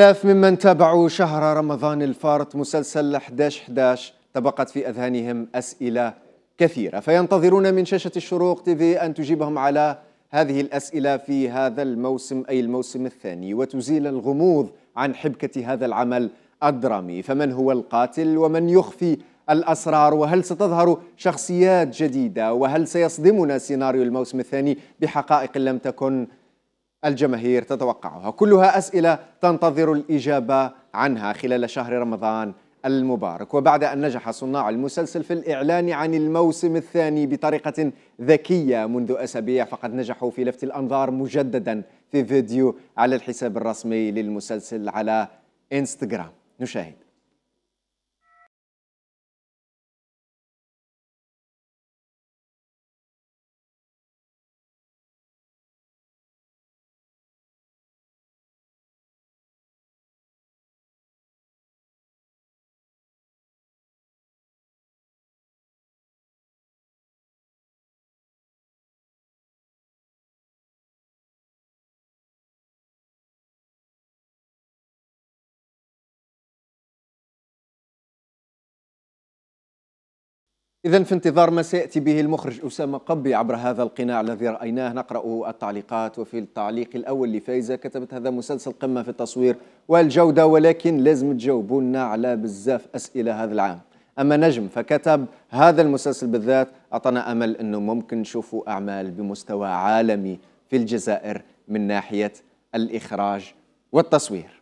آلاف ممن تابعوا شهر رمضان الفارط مسلسل 11 11 طبقت في أذهانهم أسئلة كثيرة فينتظرون من شاشة الشروق تي في أن تجيبهم على هذه الأسئلة في هذا الموسم أي الموسم الثاني وتزيل الغموض عن حبكة هذا العمل الدرامي فمن هو القاتل ومن يخفي الأسرار وهل ستظهر شخصيات جديدة وهل سيصدمنا سيناريو الموسم الثاني بحقائق لم تكن الجماهير تتوقعها كلها أسئلة تنتظر الإجابة عنها خلال شهر رمضان المبارك وبعد أن نجح صناع المسلسل في الإعلان عن الموسم الثاني بطريقة ذكية منذ أسابيع فقد نجحوا في لفت الأنظار مجددا في فيديو على الحساب الرسمي للمسلسل على إنستغرام نشاهد إذا في انتظار ما سيأتي به المخرج أسامة قبي عبر هذا القناع الذي رأيناه نقرأ التعليقات وفي التعليق الأول لفايزة كتبت هذا مسلسل قمة في التصوير والجودة ولكن لازم تجاوبونا على بزاف أسئلة هذا العام أما نجم فكتب هذا المسلسل بالذات أعطانا أمل أنه ممكن نشوفوا أعمال بمستوى عالمي في الجزائر من ناحية الإخراج والتصوير